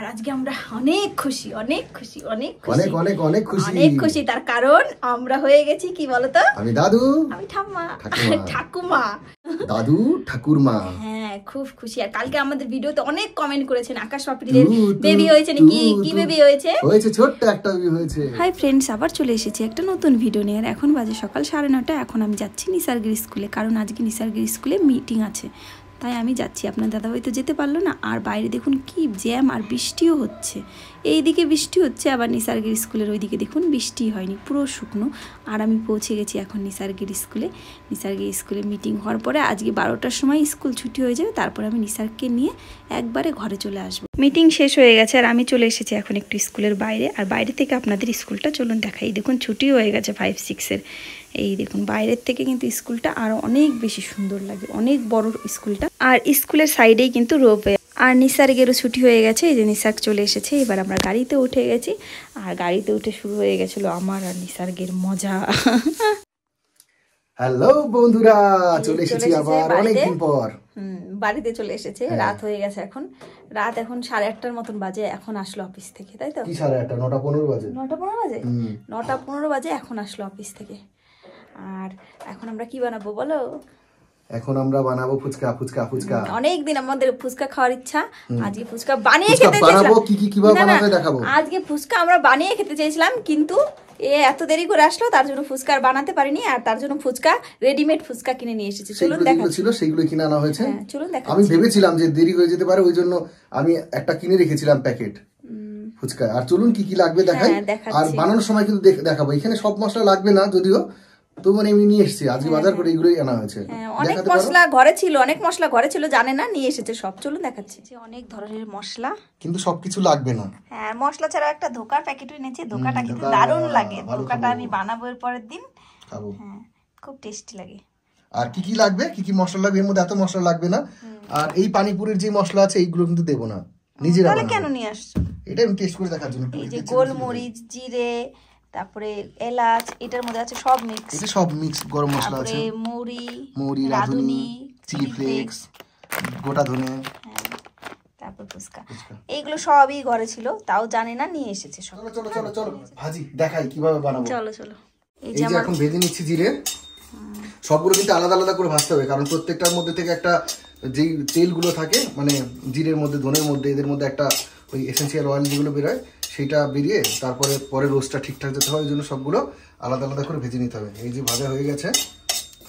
আর আজকে আমরা অনেক খুশি অনেক খুশি অনেক অনেক অনেক অনেক খুশি অনেক খুশি তার কারণ আমরা হয়ে গেছি কি বলতো আমি দাদু আমি ঠাম্মা ঠাকুমা দাদু ঠাকুরমা হ্যাঁ খুব খুশি আর কালকে আমাদের ভিডিওতে অনেক কমেন্ট করেছেন আকাশ পাপড়িদের বেবি হয়েছে কি কি বেবি হয়েছে হয়েছে ছোট্ট একটা বেবি হয়েছে হাই ফ্রেন্ডস আবার চলে এসেছি একটা নতুন ভিডিও নিয়ে আর এখন বাজে সকাল সাড়ে নটা এখন আমি যাচ্ছি নিসারগির স্কুলে কারণ আজকে নিসারগির স্কুলে মিটিং আছে তাই আমি যাচ্ছি আপনার ভাই তো যেতে পারলো না আর বাইরে দেখুন কি জ্যাম আর বৃষ্টিও হচ্ছে এই দিকে বৃষ্টি হচ্ছে আবার নিসারগির স্কুলের ওইদিকে দেখুন বৃষ্টি হয়নি পুরো শুকনো আর আমি পৌঁছে গেছি এখন নিসারগির স্কুলে নিসারগির স্কুলে মিটিং হওয়ার পরে আজকে বারোটার সময় স্কুল ছুটি হয়ে যাবে তারপরে আমি নিসারকে নিয়ে একবারে ঘরে চলে আসবো মিটিং শেষ হয়ে গেছে আর আমি চলে এসেছি এখন একটু স্কুলের বাইরে আর বাইরে থেকে আপনাদের স্কুলটা চলুন দেখাই দেখুন ছুটি হয়ে গেছে ফাইভ সিক্সের এই দেখুন বাইরের থেকে কিন্তু স্কুলটা আরও অনেক বেশি সুন্দর লাগে অনেক বড় স্কুলটা আর স্কুলের সাইডেই কিন্তু রোপে আর নিসার্গেরও ছুটি হয়ে গেছে এই যে নিসার চলে এসেছে এবার আমরা গাড়িতে উঠে গেছি আর গাড়িতে উঠে শুরু হয়ে গেছিল আমার আর নিসার্গের মজা হ্যালো বন্ধুরা চলে এসেছি আবার অনেকদিন পর বাড়িতে চলে এসেছে হ্যাঁ। রাত হয়ে গেছে এখন রাত এখন সাড়ে আটটার মতন বাজে এখন আসলো অফিস থেকে তাই তো সাড়ে আটটা নটা পনেরো বাজে নটা পনেরো বাজে নটা পনেরো বাজে এখন আসলো অফিস থেকে আর এখন আমরা কি বানাবো বলো এখন আমরা বানাবো ফুচকা ফুচকা ফুচকা অনেক দিন আমাদের ফুচকা খাওয়ার ইচ্ছা আজকে ফুচকা বানিয়ে খেতে বানাবো কি কি কিভাবে বানাবো দেখাবো আজকে ফুচকা আমরা বানিয়ে খেতে চেয়েছিলাম কিন্তু এ এত দেরি করে আসলো তার জন্য ফুচকা বানাতে পারিনি আর তার জন্য ফুচকা রেডিমেড ফুচকা কিনে নিয়ে এসেছি চলুন দেখা ছিল সেগুলো কিনে আনা হয়েছে হ্যাঁ, চলুন দেখা আমি ভেবেছিলাম যে দেরি হয়ে যেতে পারে ওই জন্য আমি একটা কিনে রেখেছিলাম প্যাকেট ফুচকা আর চলুন কি কি লাগবে দেখাই হ্যাঁ, আর বানানোর সময় কিন্তু দেখাবো এখানে সব মশলা লাগবে না যদিও হ্যাঁ, হ্যাঁ। হ্যাঁ, টেস্টি লাগে আর কি কি লাগবে কি কি মশলা লাগবে এর মধ্যে এত মশলা লাগবে না আর এই পানিপুরির যে মশলা আছে এইগুলো কিন্তু দেবো না নিজেরা কেন নিয়ে আসছো এটা আমি টেস্ট করে দেখার জন্য গোলমরিচ জিরে তারপরে এলাচ এটার মধ্যে আছে সব মিক্স এটা সব মিক্স গরম মশলা আছে তারপরে মুড়ি রাধুনি চিলি ফ্লেক্স গোটা ধনে হ্যাঁ, তারপর ফুচকা এইগুলো সবই ঘরে ছিল তাও জানে না নিয়ে এসেছে সব চলো চলো চলো ভাজি দেখাই কিভাবে বানাবো চলো চলো এই যে এখন ভেজে নিচ্ছি জিরে সবগুলো কিন্তু আলাদা আলাদা করে ভাজতে হবে কারণ প্রত্যেকটার মধ্যে থেকে একটা যেই তেলগুলো থাকে মানে জিরের মধ্যে ধনের মধ্যে এদের মধ্যে একটা ওই এসেন্সিয়াল অয়েল যেগুলো বেরোয় সেটা বেরিয়ে তারপরে পরে রোজটা ঠিকঠাক যেতে হয় ওই জন্য সবগুলো আলাদা আলাদা করে ভেজে নিতে হবে এই যে ভাজা হয়ে গেছে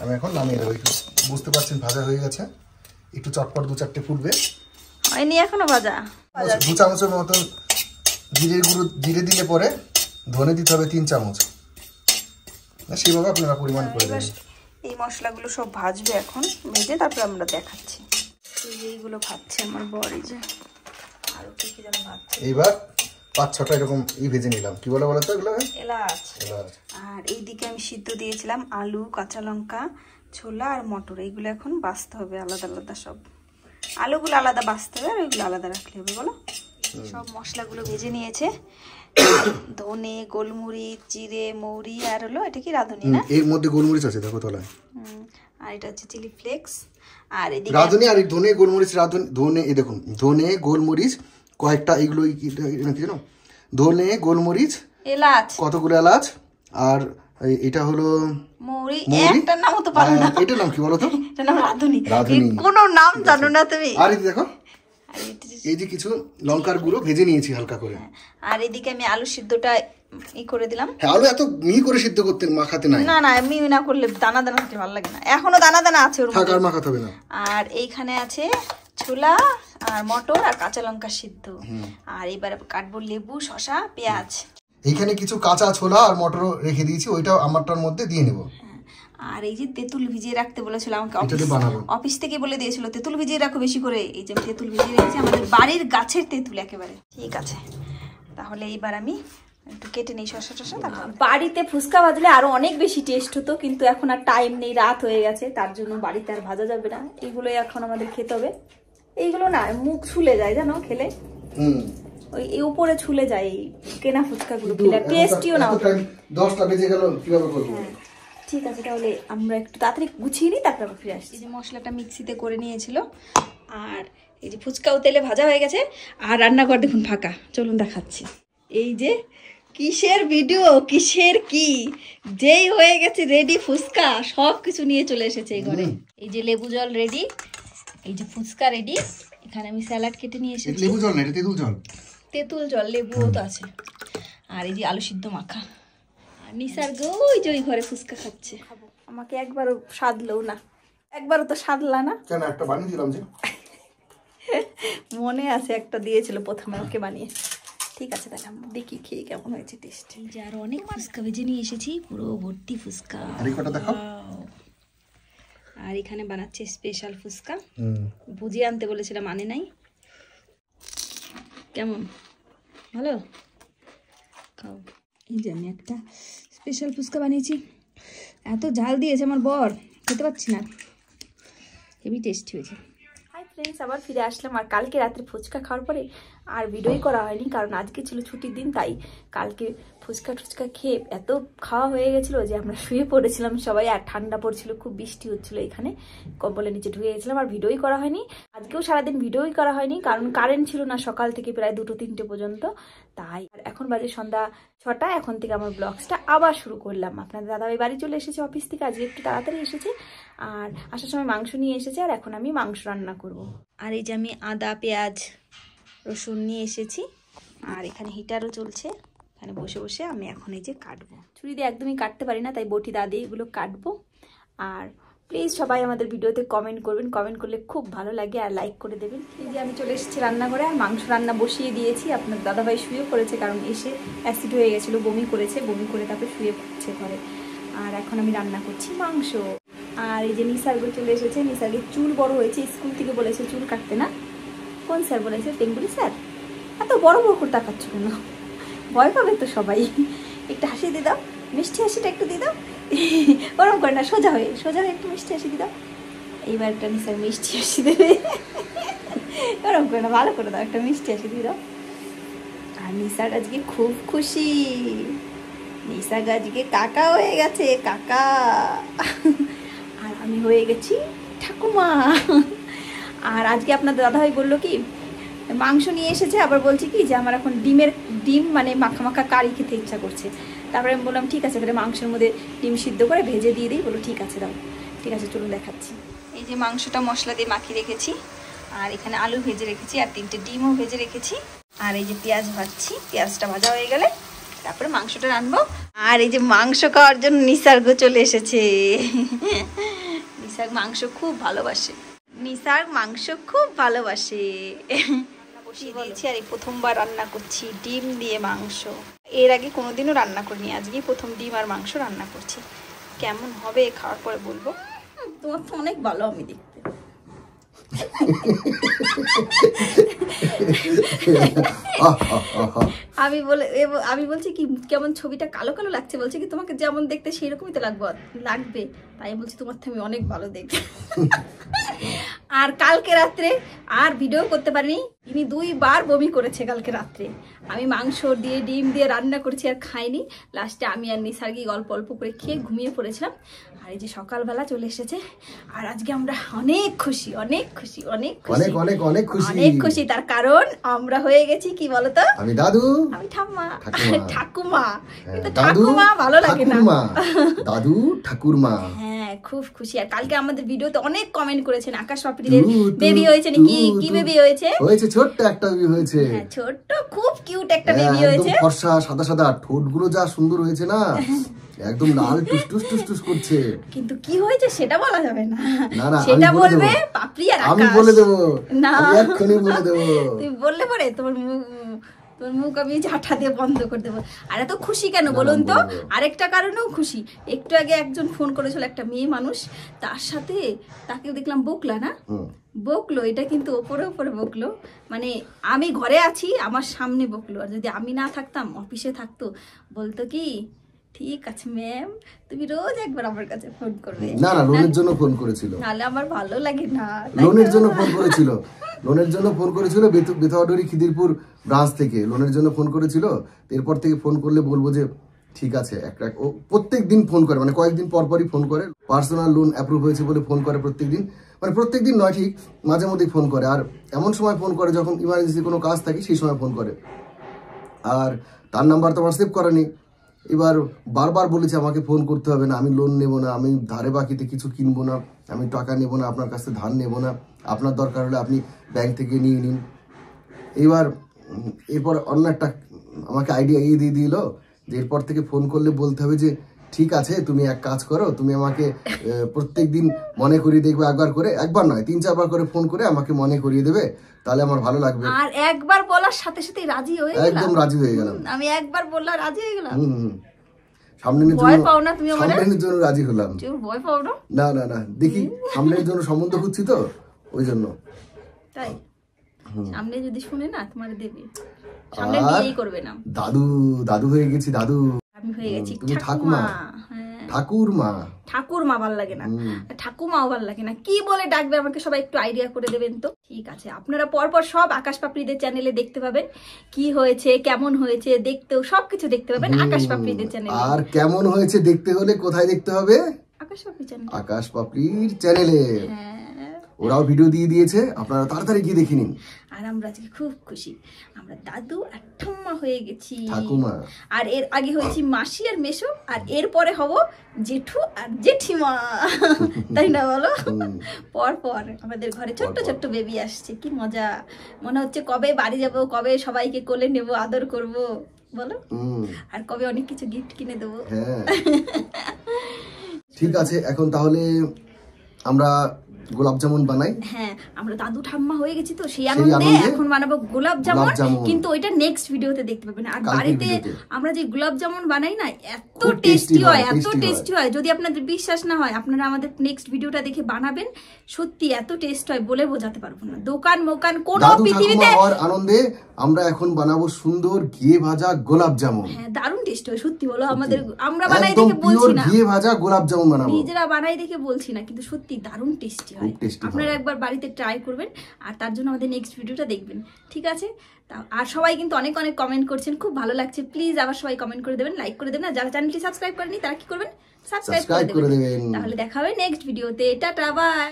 আমি এখন নামিয়ে দেবো বুঝতে পারছেন ভাজা হয়ে গেছে একটু চটপট দু চারটে ফুটবে ভাজা দু চামচের মতন জিরের গুঁড়ো জিরে দিলে পরে ধনে দিতে হবে তিন চামচ সেভাবে আপনারা পরিমাণ করে দেবেন এই মশলাগুলো সব ভাজবে এখন ভেজে তারপরে আমরা দেখাচ্ছি এইগুলো ভাজছে আমার বর যে আরও কি কি যেন ভাজছে এইবার পাঁচ ছটা এরকম ই ভেজে নিলাম কি বলে বলো তো এগুলো এলাচ আর এইদিকে আমি সিদ্ধ দিয়েছিলাম আলু কাঁচা লঙ্কা ছোলা আর মটর এইগুলো এখন বাঁচতে হবে আলাদা আলাদা সব আলুগুলো আলাদা বাঁচতে হবে আর ওইগুলো আলাদা রাখলে হবে বলো সব মশলাগুলো ভেজে নিয়েছে ধনে গোলমরিচ জিরে মৌরি আর হলো এটা কি রাঁধুনি না এর মধ্যে গোলমরিচ আছে দেখো তলায় আর এটা হচ্ছে চিলি ফ্লেক্স আর এদিকে রাঁধুনি আর ধনে গোলমরিচ রাঁধুনি ধনে এই দেখুন ধনে গোলমরিচ কয়েকটা এগুলো ধনে গোলমরিচ এলাচ কতগুলো এলাচ আর এটা হলো নাম হ্যাঁ, এটা নাম কি বলো তো রাধুনি কোন কোনো নাম জানো না তুমি আর দেখো এই যে কিছু লঙ্কার গুঁড়ো ভেজে নিয়েছি হালকা করে হ্যাঁ, আর এদিকে আমি আলু সিদ্ধটা ই করে দিলাম হ্যাঁ আলু এত মি করে সিদ্ধ করতে মাখাতে নাই না না মি না করলে দানা দানা খেতে ভালো লাগে না এখনো দানা দানা আছে ওর থাকার মাখাতে হবে না আর এইখানে আছে ছোলা আর মটর আর কাঁচা লঙ্কা সিদ্ধ আর এবারে কাটবো লেবু শসা পেঁয়াজ এইখানে কিছু কাঁচা ছোলা আর মটর রেখে দিয়েছি ওইটা আমারটার মধ্যে দিয়ে নেবো হ্যাঁ। আর এই যে তেঁতুল ভিজিয়ে রাখতে বলেছিল আমাকে অফিস থেকে বলে দিয়েছিল তেঁতুল ভিজিয়ে রাখো বেশি করে এই যে তেঁতুল ভিজিয়ে রেখেছি আমাদের বাড়ির গাছের তেঁতুল একেবারে ঠিক আছে তাহলে এইবার আমি একটু কেটে নেই শসা টসা বাড়িতে ফুচকা ভাজলে আরো অনেক বেশি টেস্ট হতো কিন্তু এখন আর টাইম নেই রাত হয়ে গেছে তার জন্য বাড়িতে আর ভাজা যাবে না এগুলোই এখন আমাদের খেতে হবে এইগুলো না মুখ ছুলে যায় জানো খেলে ওই উপরে ছুলে যায় কেনা ফুচকাগুলো টেস্টিও না দশটা বেজে গেল কিভাবে করবো হ্যাঁ। ঠিক আছে তাহলে আমরা একটু তাড়াতাড়ি গুছিয়ে নিই তারপর ফিরে আসছি যে মশলাটা মিক্সিতে করে নিয়েছিল আর এই যে ফুচকাও তেলে ভাজা হয়ে গেছে আর রান্নাঘর দেখুন ফাঁকা চলুন দেখাচ্ছি এই যে কিসের ভিডিও কিসের কি যেই হয়ে গেছে রেডি ফুচকা সব কিছু নিয়ে চলে এসেছে এই ঘরে এই যে লেবু জল রেডি এই যে ফুচকা রেডি এখানে আমি স্যালাড কেটে নিয়ে এসেছি লেবু জল না তেঁতুল জল তেঁতুল জল লেবুও তো আছে আর এই যে আলু সিদ্ধ মাখা নিসার ওই যে ওই ঘরে ফুচকা খাচ্ছে আমাকে একবারও সাধলেও না একবারও তো সাধলা না কেন একটা বানিয়ে দিলাম যে মনে আছে একটা দিয়েছিল প্রথমে ওকে বানিয়ে ঠিক আছে তাহলে দেখি খেয়ে কেমন হয়েছে টেস্ট যার অনেক ফুচকা ভেজে নিয়ে এসেছি পুরো ভর্তি ফুচকা দেখাও আর এখানে বানাচ্ছে স্পেশাল ফুচকা বুঝিয়ে আনতে বলেছিলাম মানে নাই কেমন ভালো খাও এই যে আমি একটা স্পেশাল ফুচকা বানিয়েছি এত ঝাল দিয়েছে আমার বর খেতে পাচ্ছি না হেভি টেস্টি হয়েছে হাই ফ্রেন্ডস আবার ফিরে আসলাম আর কালকে রাত্রে ফুচকা খাওয়ার পরে আর ভিডিওই করা হয়নি কারণ আজকে ছিল ছুটির দিন তাই কালকে ফুচকা টুচকা খেয়ে এত খাওয়া হয়ে গেছিল যে আমরা শুয়ে পড়েছিলাম সবাই আর ঠান্ডা পড়ছিল খুব বৃষ্টি হচ্ছিল এখানে কম্বলের নিচে ঢুকে গেছিলাম আর ভিডিওই করা হয়নি আজকেও সারাদিন ভিডিওই করা হয়নি কারণ কারেন্ট ছিল না সকাল থেকে প্রায় দুটো তিনটে পর্যন্ত তাই এখন বাজে সন্ধ্যা ছটা এখন থেকে আমার ব্লগসটা আবার শুরু করলাম আপনার দাদাভাই বাড়ি চলে এসেছে অফিস থেকে আজকে একটু তাড়াতাড়ি এসেছে আর আসার সময় মাংস নিয়ে এসেছে আর এখন আমি মাংস রান্না করব। আর এই যে আমি আদা পেঁয়াজ রসুন নিয়ে এসেছি আর এখানে হিটারও চলছে এখানে বসে বসে আমি এখন এই যে কাটবো ছুরি দিয়ে একদমই কাটতে পারি না তাই বটি দাদি এগুলো কাটবো আর প্লিজ সবাই আমাদের ভিডিওতে কমেন্ট করবেন কমেন্ট করলে খুব ভালো লাগে আর লাইক করে দেবেন এই যে আমি চলে এসেছি রান্নাঘরে আর মাংস রান্না বসিয়ে দিয়েছি আপনার দাদাভাই শুয়ে পড়েছে কারণ এসে অ্যাসিড হয়ে গেছিলো বমি করেছে বমি করে তারপরে শুয়ে পড়ছে ঘরে আর এখন আমি রান্না করছি মাংস আর এই যে নিসার্গ চলে এসেছে নিসার্গের চুল বড় হয়েছে স্কুল থেকে বলেছে চুল কাটতে না কোন স্যার বলেছে টেঙ্গুলি স্যার এত বড় বড় করে তাকাচ্ছ কেন ভয় পাবে তো সবাই একটু হাসি দিয়ে দাও মিষ্টি হাসিটা একটু দিয়ে দাও ওরম করে না সোজা হয়ে সোজা হয়ে একটু মিষ্টি হাসি দিয়ে দাও এইবার একটা নিশ্চয় মিষ্টি হাসি দেবে ওরম করে না ভালো করে দাও একটা মিষ্টি হাসি দিয়ে দাও আর নিসার আজকে খুব খুশি নিসা আজকে কাকা হয়ে গেছে কাকা আর আমি হয়ে গেছি ঠাকুমা আর আজকে দাদা দাদাভাই বললো কি মাংস নিয়ে এসেছে আবার বলছে কি যে আমার এখন ডিমের ডিম মানে মাখা মাখা কারি খেতে ইচ্ছা করছে তারপরে আমি বললাম ঠিক আছে তাহলে মাংসের মধ্যে ডিম সিদ্ধ করে ভেজে দিয়ে দিই বলো ঠিক আছে দাও ঠিক আছে চলুন দেখাচ্ছি এই যে মাংসটা মশলা দিয়ে মাখিয়ে রেখেছি আর এখানে আলু ভেজে রেখেছি আর তিনটে ডিমও ভেজে রেখেছি আর এই যে পেঁয়াজ ভাজছি পেঁয়াজটা ভাজা হয়ে গেলে তারপরে মাংসটা রানবো আর এই যে মাংস খাওয়ার জন্য নিসার্গ চলে এসেছে নিসার্গ মাংস খুব ভালোবাসে নিসার্গ মাংস খুব ভালোবাসে কষিয়ে দিয়েছি আর এই প্রথমবার রান্না করছি ডিম দিয়ে মাংস এর আগে কোনোদিনও রান্না করিনি আজকেই প্রথম ডিম আর মাংস রান্না করছি কেমন হবে খাওয়ার পরে বলবো তোমার তো অনেক ভালো আমি দেখতে আমি বলে আমি বলছি কি কেমন ছবিটা কালো কালো লাগছে বলছে কি তোমাকে যেমন দেখতে সেরকমই তো লাগবে লাগবে তাই বলছি তোমার থেকে আমি অনেক ভালো দেখি আর কালকে রাত্রে আর ভিডিও করতে পারিনি ইনি দুইবার বমি করেছে কালকে রাত্রে আমি মাংস দিয়ে ডিম দিয়ে রান্না করেছি আর খাইনি লাস্টে আমি আর নিসার্গি গল্প অল্প করে খেয়ে ঘুমিয়ে পড়েছিলাম আর এই যে সকালবেলা চলে এসেছে আর আজকে আমরা অনেক খুশি অনেক খুশি অনেক অনেক অনেক অনেক খুশি অনেক খুশি তার কারণ আমরা হয়ে গেছি কি বলতো আমি দাদু আমি ঠাম্মা ঠাকুমা হ্যাঁ, কিন্তু ঠাকুমা ভালো লাগে না দাদু ঠাকুরমা হ্যাঁ খুব খুশি আর কালকে আমাদের ভিডিওতে অনেক কমেন্ট করেছেন আকাশ পাপড়িদের বেবি হয়েছে নাকি কি বেবি হয়েছে হয়েছে ছোট্ট একটা বেবি হয়েছে হ্যাঁ, ছোট্ট খুব কিউট একটা বেবি হ্যাঁ, হয়েছে ফর্সা সাদা সাদা ঠোঁটগুলো যা সুন্দর হয়েছে না একদম লাল টুসটুস টুসটুস করছে কিন্তু কি হয়েছে সেটা বলা যাবে না না সেটা বলবে পাপড়ি আর আমি বলে দেবো না এক্ষুনি বলে দেবো তুই বললে পরে তোমার তোর মুখ আমি ঝাঁটা দিয়ে বন্ধ করে দেবো আর এত খুশি কেন বলুন তো আরেকটা কারণেও খুশি একটু আগে একজন ফোন করেছিল একটা মেয়ে মানুষ তার সাথে তাকে দেখলাম বকলা না বকলো এটা কিন্তু ওপরে ওপরে বকলো মানে আমি ঘরে আছি আমার সামনে বকলো আর যদি আমি না থাকতাম অফিসে থাকতো বলতো কি ঠিক আছে ম্যাম তুমি রোজ একবার আমার কাছে ফোন করবে না না লোনের জন্য ফোন করেছিল নাহলে আমার ভালো লাগে না লোনের জন্য ফোন করেছিল লোনের জন্য ফোন করেছিল বেথাওয়াডরি খিদিরপুর ব্রাঞ্চ থেকে লোনের জন্য ফোন করেছিল এরপর থেকে ফোন করলে বলবো যে ঠিক আছে একটা ও প্রত্যেক দিন ফোন করে মানে কয়েকদিন পর পরই ফোন করে পার্সোনাল লোন অ্যাপ্রুভ হয়েছে বলে ফোন করে প্রত্যেক দিন মানে প্রত্যেক দিন নয় ঠিক মাঝে মধ্যেই ফোন করে আর এমন সময় ফোন করে যখন ইমার্জেন্সি কোনো কাজ থাকে সেই সময় ফোন করে আর তার নাম্বার তো আমার সেভ করেনি এবার বারবার বলেছে আমাকে ফোন করতে হবে না আমি লোন নেব না আমি ধারে বাকিতে কিছু কিনবো না আমি টাকা নেব না আপনার কাছে ধার নেব না আপনার দরকার হলে আপনি ব্যাংক থেকে নিয়ে নিন এবার এরপর অন্য একটা আমাকে আইডিয়া এই দিয়ে দিল যে এরপর থেকে ফোন করলে বলতে হবে যে ঠিক আছে তুমি এক কাজ করো তুমি আমাকে প্রত্যেক দিন মনে করিয়ে দেখবে একবার করে একবার নয় তিন চারবার করে ফোন করে আমাকে মনে করিয়ে দেবে তাহলে আমার ভালো লাগবে আর একবার বলার সাথে সাথে রাজি হয়ে গেলাম একদম রাজি হয়ে গেলাম আমি একবার বললাম রাজি হয়ে গেলাম হুম জন্য সামনের জন্য রাজি হলাম না না না দেখি সামনের জন্য সম্বন্ধ খুঁজছি তো ওই জন্য তাই সামনে যদি শুনে না তোমার সামনে বিয়েই করবে না দাদু দাদু হয়ে গেছি দাদু আমি হয়ে গেছি ঠাকুমা হ্যাঁ। ঠাকুরমা ঠাকুরমা ভাল লাগে না ঠাকুমাও ভাল লাগে না কি বলে ডাকবে আমাকে সবাই একটু আইডিয়া করে দেবেন তো ঠিক আছে আপনারা পরপর সব আকাশ পাপড়িদের চ্যানেলে দেখতে পাবেন কি হয়েছে কেমন হয়েছে দেখতেও সবকিছু দেখতে পাবেন আকাশ পাপড়িদের চ্যানেলে আর কেমন হয়েছে দেখতে হলে কোথায় দেখতে হবে আকাশ পাপড়ি চ্যানেল আকাশ পাপড়ির চ্যানেলে হ্যাঁ ওরাও ভিডিও দিয়ে দিয়েছে আপনারা তাড়াতাড়ি গিয়ে দেখে নিন আর আমরা আজকে খুব খুশি আমরা দাদু আর ঠাম্মা হয়ে গেছি ঠাকুমা আর এর আগে হয়েছি মাসি আর মেশো আর এরপরে হব জেঠু আর জেঠিমা তাই না বলো পর পর আমাদের ঘরে ছোট্ট ছোট্ট বেবি আসছে কি মজা মনে হচ্ছে কবে বাড়ি যাব কবে সবাইকে কোলে নেব আদর করব বলো আর কবে অনেক কিছু গিফট কিনে দেবো হ্যাঁ। ঠিক আছে এখন তাহলে আমরা গোলাপ জামুন বানাই হ্যাঁ আমরা দাদু ঠাম্মা হয়ে গেছি তো সেই আনন্দে এখন বানাবো গোলাপ জামুন কিন্তু ওইটা নেক্সট ভিডিওতে দেখতে পাবেন আর বাড়িতে আমরা যে গোলাপ জামুন বানাই না এত টেস্টি হয় এত টেস্টি হয় যদি আপনাদের বিশ্বাস না হয় আপনারা আমাদের নেক্সট ভিডিওটা দেখে বানাবেন সত্যি এত টেস্ট হয় বলে বোঝাতে পারবো না দোকান মোকান কোন পৃথিবীতে আনন্দে আমরা এখন বানাবো সুন্দর ঘিয়ে ভাজা গোলাপ জামুন হ্যাঁ দারুণ টেস্ট হয় সত্যি বলো আমাদের আমরা বানাই দেখে বলছি না ঘিয়ে ভাজা গোলাপ জামুন বানাবো নিজেরা বানাই দেখে বলছি না কিন্তু সত্যি দারুণ টেস্টি আপনারা একবার বাড়িতে ট্রাই করবেন আর তার জন্য আমাদের নেক্সট ভিডিওটা দেখবেন ঠিক আছে তা আর সবাই কিন্তু অনেক অনেক কমেন্ট করছেন খুব ভালো লাগছে প্লিজ আবার সবাই কমেন্ট করে দেবেন লাইক করে দেবেন আর যারা চ্যানেলটি সাবস্ক্রাইব করেনি তারা কি করবেন সাবস্ক্রাইব করে দেবেন তাহলে দেখা হবে নেক্সট ভিডিওতে টাটা বাই